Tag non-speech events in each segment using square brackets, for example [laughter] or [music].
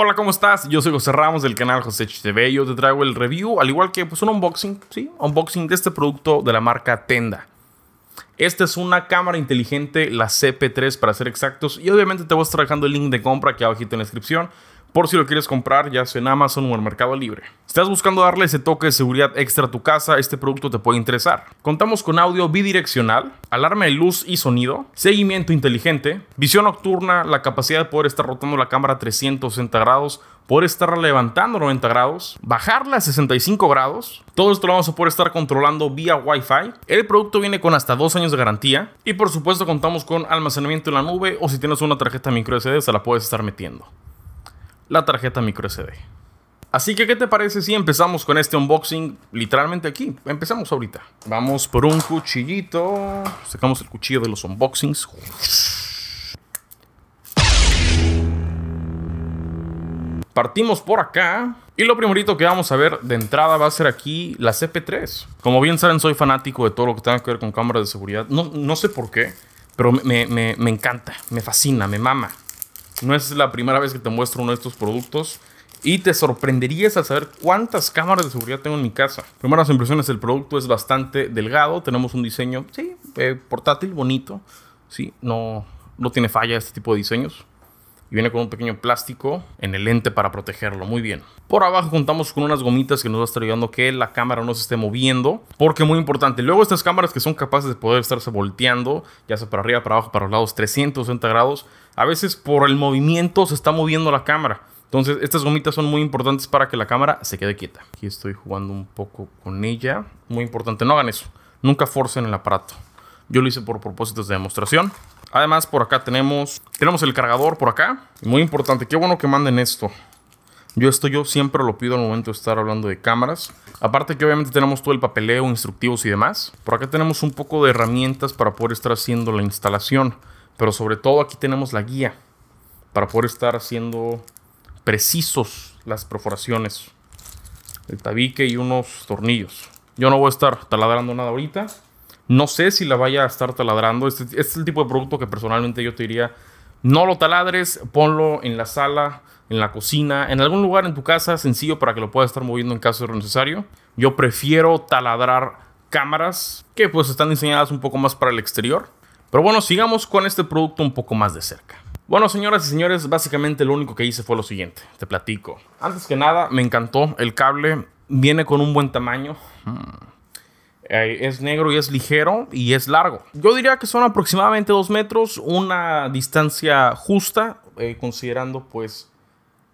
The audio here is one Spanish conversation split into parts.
Hola, ¿cómo estás? Yo soy José Ramos del canal José TV. Yo te traigo el review, al igual que pues, un unboxing, ¿sí? Unboxing de este producto de la marca Tenda. Esta es una cámara inteligente, la CP3 para ser exactos. Y obviamente te voy a estar dejando el link de compra aquí abajito en la descripción por si lo quieres comprar ya sea en Amazon o en Mercado Libre. Estás buscando darle ese toque de seguridad extra a tu casa, este producto te puede interesar. Contamos con audio bidireccional, alarma de luz y sonido, seguimiento inteligente, visión nocturna, la capacidad de poder estar rotando la cámara a 360 grados, poder estar levantando 90 grados, bajarla a 65 grados. Todo esto lo vamos a poder estar controlando vía Wi-Fi. El producto viene con hasta dos años de garantía y por supuesto contamos con almacenamiento en la nube o si tienes una tarjeta micro SD se la puedes estar metiendo la tarjeta micro SD Así que, ¿qué te parece si empezamos con este unboxing literalmente aquí? Empezamos ahorita. Vamos por un cuchillito. Sacamos el cuchillo de los unboxings. Partimos por acá. Y lo primerito que vamos a ver de entrada va a ser aquí la CP3. Como bien saben, soy fanático de todo lo que tenga que ver con cámaras de seguridad. No, sé por qué, pero me, me encanta, me fascina, me mama. No es la primera vez que te muestro uno de estos productos. Y te sorprenderías al saber cuántas cámaras de seguridad tengo en mi casa. Primeras impresiones, el producto es bastante delgado. Tenemos un diseño, sí, eh, portátil, bonito. Sí, no, no tiene falla este tipo de diseños y viene con un pequeño plástico en el lente para protegerlo. Muy bien. Por abajo contamos con unas gomitas que nos va a estar ayudando que la cámara no se esté moviendo, porque muy importante. Luego estas cámaras que son capaces de poder estarse volteando, ya sea para arriba, para abajo, para los lados, 360 grados, a veces por el movimiento se está moviendo la cámara. Entonces estas gomitas son muy importantes para que la cámara se quede quieta. Aquí estoy jugando un poco con ella. Muy importante, no hagan eso. Nunca forcen el aparato. Yo lo hice por propósitos de demostración. Además, por acá tenemos, tenemos el cargador por acá. Muy importante, qué bueno que manden esto. Yo esto yo siempre lo pido al momento de estar hablando de cámaras. Aparte que obviamente tenemos todo el papeleo, instructivos y demás. Por acá tenemos un poco de herramientas para poder estar haciendo la instalación. Pero sobre todo aquí tenemos la guía para poder estar haciendo precisos las perforaciones. El tabique y unos tornillos. Yo no voy a estar taladrando nada ahorita. No sé si la vaya a estar taladrando. Este, este, es el tipo de producto que personalmente yo te diría, no lo taladres, ponlo en la sala, en la cocina, en algún lugar en tu casa, sencillo para que lo puedas estar moviendo en caso de lo necesario. Yo prefiero taladrar cámaras que pues están diseñadas un poco más para el exterior. Pero bueno, sigamos con este producto un poco más de cerca. Bueno, señoras y señores, básicamente lo único que hice fue lo siguiente, te platico. Antes que nada, me encantó el cable, viene con un buen tamaño. Mm. Eh, es negro y es ligero y es largo. Yo diría que son aproximadamente 2 metros, una distancia justa, eh, considerando pues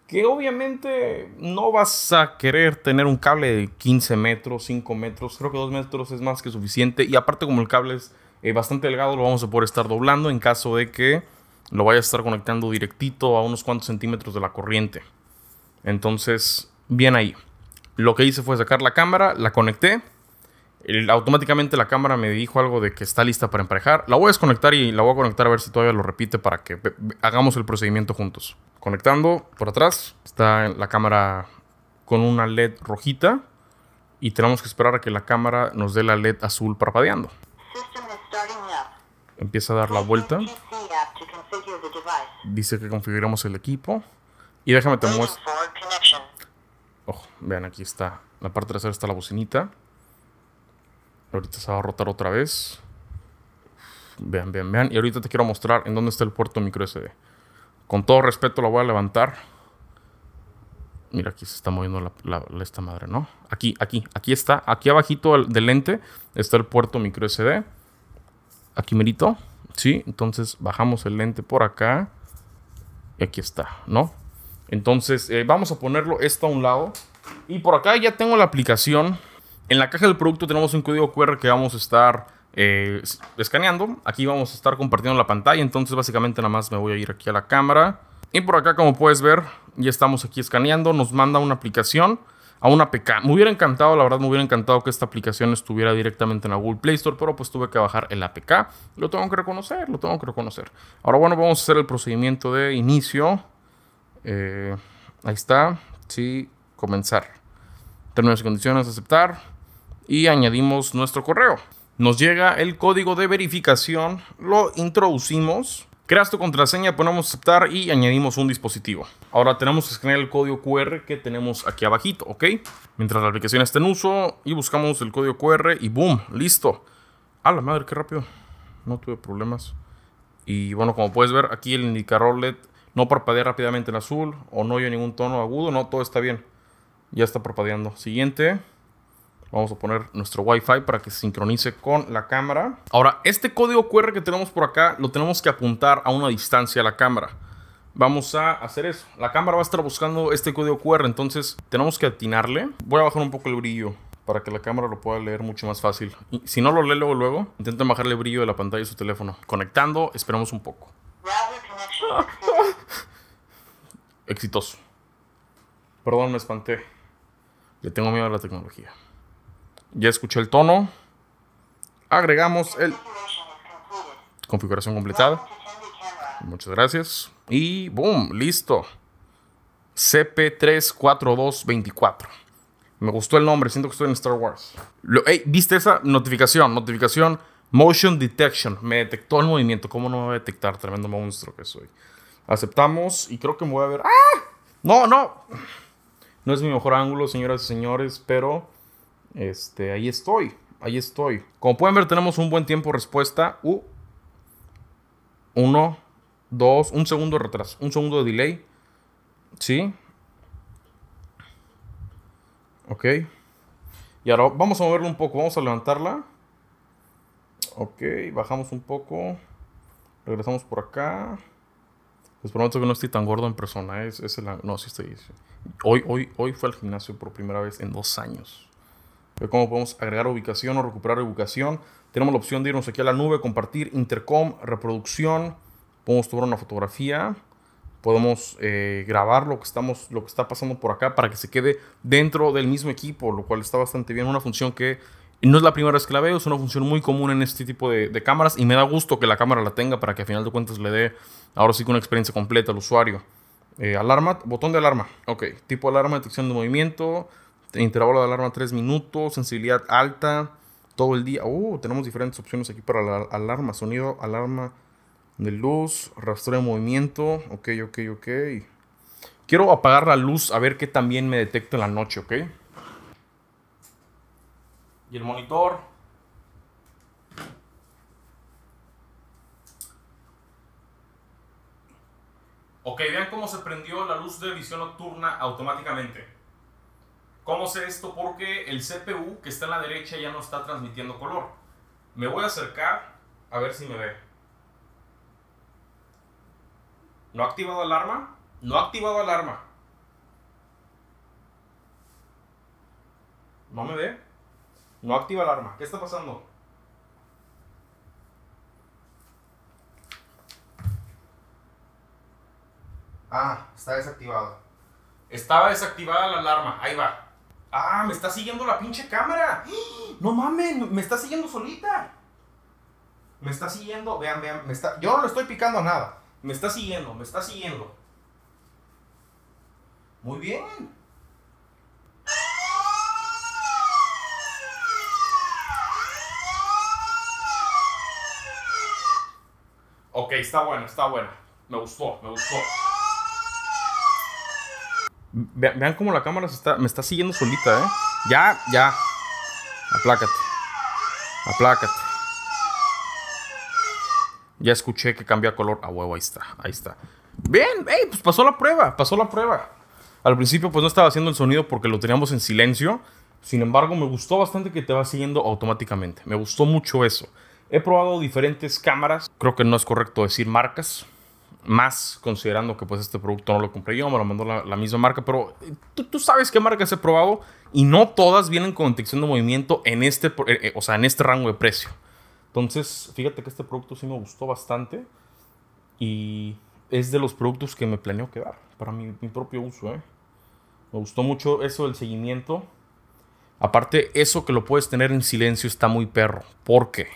que obviamente no vas a querer tener un cable de 15 metros, 5 metros, creo que 2 metros es más que suficiente. Y aparte como el cable es eh, bastante delgado, lo vamos a poder estar doblando en caso de que lo vaya a estar conectando directito a unos cuantos centímetros de la corriente. Entonces, bien ahí. Lo que hice fue sacar la cámara, la conecté automáticamente la cámara me dijo algo de que está lista para emparejar. La voy a desconectar y la voy a conectar a ver si todavía lo repite para que hagamos el procedimiento juntos. Conectando por atrás, está la cámara con una LED rojita y tenemos que esperar a que la cámara nos dé la LED azul parpadeando. Empieza a dar la vuelta. Dice que configuramos el equipo. Y déjame te muestro. Ojo, vean, aquí está. La parte trasera está la bocinita. Ahorita se va a rotar otra vez. Vean, vean, vean. Y ahorita te quiero mostrar en dónde está el puerto micro SD. Con todo respeto la voy a levantar. Mira, aquí se está moviendo la, esta madre, ¿no? Aquí, aquí, aquí está. Aquí abajito del lente está el puerto micro SD. Aquí merito. Sí, entonces bajamos el lente por acá. Y aquí está, ¿no? Entonces eh, vamos a ponerlo esto a un lado. Y por acá ya tengo la aplicación en la caja del producto tenemos un código QR que vamos a estar eh, escaneando. Aquí vamos a estar compartiendo la pantalla. Entonces básicamente nada más me voy a ir aquí a la cámara. Y por acá como puedes ver ya estamos aquí escaneando. Nos manda una aplicación a una APK. Me hubiera encantado, la verdad me hubiera encantado que esta aplicación estuviera directamente en la Google Play Store, pero pues tuve que bajar el APK. Lo tengo que reconocer, lo tengo que reconocer. Ahora bueno, vamos a hacer el procedimiento de inicio. Eh, ahí está. Sí, comenzar. Términos y condiciones, aceptar y añadimos nuestro correo. Nos llega el código de verificación, lo introducimos, creas tu contraseña, ponemos aceptar y añadimos un dispositivo. Ahora tenemos que escanear el código QR que tenemos aquí abajito, ¿ok? Mientras la aplicación está en uso y buscamos el código QR y boom, listo. A la madre, qué rápido. No tuve problemas. Y bueno, como puedes ver, aquí el indicador LED no parpadea rápidamente en azul o no oye ningún tono agudo, no, todo está bien. Ya está parpadeando. Siguiente. Vamos a poner nuestro Wi-Fi para que se sincronice con la cámara. Ahora, este código QR que tenemos por acá lo tenemos que apuntar a una distancia a la cámara. Vamos a hacer eso. La cámara va a estar buscando este código QR, entonces tenemos que atinarle. Voy a bajar un poco el brillo para que la cámara lo pueda leer mucho más fácil. si no lo lee luego, luego, intenten bajarle el brillo de la pantalla de su teléfono. Conectando, esperamos un poco. [laughs] Exitoso. Perdón, me espanté. Le tengo miedo a la tecnología. Ya escuché el tono. Agregamos el... Configuración completada. Muchas gracias. Y boom, listo. CP34224. Me gustó el nombre, siento que estoy en Star Wars. Lo, ¿viste esa notificación? Notificación Motion Detection. Me detectó el movimiento. ¿Cómo no me va a detectar? Tremendo monstruo que soy. Aceptamos y creo que me voy a ver. ¡Ah! No, no. No es mi mejor ángulo, señoras y señores, pero este, ahí estoy, ahí estoy. Como pueden ver, tenemos un buen tiempo respuesta. Uh, uno, dos, un segundo de retraso, un segundo de delay. ¿Sí? Ok. Y ahora vamos a moverlo un poco, vamos a levantarla. Ok, bajamos un poco. Regresamos por acá. Les prometo que no estoy tan gordo en persona. ¿eh? Es, no, sí estoy. Hoy, hoy, hoy fue al gimnasio por primera vez en dos años. Pues, cómo podemos agregar ubicación o recuperar ubicación. Tenemos la opción de irnos aquí a la nube, compartir, intercom, reproducción. Podemos tomar una fotografía. Podemos eh, grabar lo que, estamos, lo que está pasando por acá para que se quede dentro del mismo equipo, lo cual está bastante bien. Una función que no es la primera vez que la veo, es una función muy común en este tipo de, cámaras y me da gusto que la cámara la tenga para que al final de cuentas le dé ahora sí que una experiencia completa al usuario. Eh, alarma, botón de alarma. Ok, tipo alarma, detección de movimiento intervalo de alarma 3 minutos, sensibilidad alta, todo el día. Uh, tenemos diferentes opciones aquí para la alarma, sonido, alarma de luz, rastreo de movimiento. Ok, ok, ok. Quiero apagar la luz a ver qué también me detecta en la noche, ok. Y el monitor. Ok, vean cómo se prendió la luz de visión nocturna automáticamente. ¿Cómo sé esto? Porque el CPU que está en la derecha ya no está transmitiendo color. Me voy a acercar a ver si me ve. ¿No ha activado alarma? No ha activado alarma. ¿No me ve? No activa alarma. ¿Qué está pasando? Ah, está desactivado. Estaba desactivada la alarma. Ahí va. Ah, me está siguiendo la pinche cámara. [gasps] No mames, me está siguiendo solita. Me está siguiendo, vean, vean, me está, yo no le estoy picando a nada. Me está siguiendo, me está siguiendo. Muy bien. Ok, está bueno, está bueno Me gustó, me gustó vean cómo la cámara me está siguiendo solita, ¿eh? Ya, ya. Aplácate. Aplácate. Ya escuché que cambia color. a ah, huevo, ahí está, ahí está. Bien, hey, pues pasó la prueba, pasó la prueba. Al principio pues no estaba haciendo el sonido porque lo teníamos en silencio. Sin embargo, me gustó bastante que te va siguiendo automáticamente. Me gustó mucho eso. He probado diferentes cámaras. Creo que no es correcto decir marcas más considerando que pues este producto no lo compré yo, me lo mandó la, misma marca, pero eh, tú, sabes qué marcas he probado y no todas vienen con detección de movimiento en este, eh, eh, o sea, en este rango de precio. Entonces, fíjate que este producto sí me gustó bastante y es de los productos que me planeo quedar para mi, mi propio uso. Me gustó mucho eso del seguimiento. Aparte, eso que lo puedes tener en silencio está muy perro. ¿Por qué?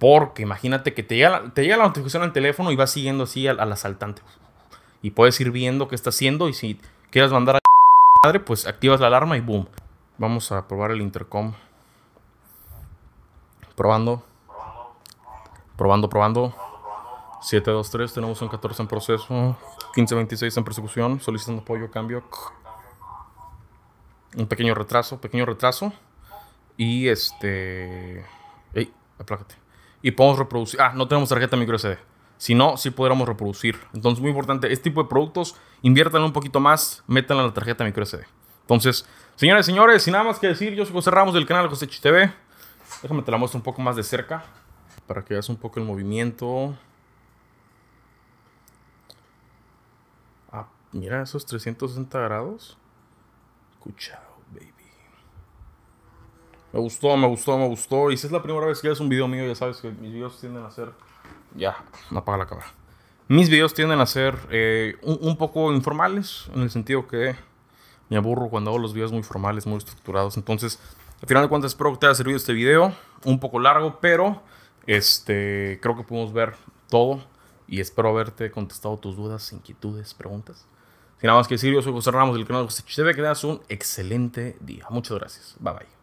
Porque imagínate que te llega la, notificación al teléfono y vas siguiendo así al, asaltante. Y puedes ir viendo qué está haciendo y si quieres mandar a madre, pues activas la alarma y boom. Vamos a probar el intercom. Probando. Probando, probando. 723, tenemos un 14 en proceso. 1526 en persecución, solicitando apoyo, cambio. Un pequeño retraso, pequeño retraso. Y este... ¡Ey! Aplácate y podemos reproducir. Ah, no tenemos tarjeta micro SD. Si no, sí pudiéramos reproducir. Entonces, muy importante, este tipo de productos, inviertan un poquito más, métanla en la tarjeta micro SD. Entonces, señores señores, sin nada más que decir, yo soy José Ramos del canal José TV. Déjame te la muestro un poco más de cerca para que veas un poco el movimiento. Ah, mira esos 360 grados. Escuchado, baby. Me gustó, me gustó, me gustó. Y si es la primera vez que haces un video mío, ya sabes que mis videos tienden a ser... Ya, me apaga la cámara. Mis videos tienden a ser eh, un, poco informales, en el sentido que me aburro cuando hago los videos muy formales, muy estructurados. Entonces, al final de cuentas, espero que te haya servido este video. Un poco largo, pero este, creo que pudimos ver todo. Y espero haberte contestado tus dudas, inquietudes, preguntas. Sin nada más que decir, yo soy José Ramos del canal José ve Que tengas un excelente día. Muchas gracias. Bye bye.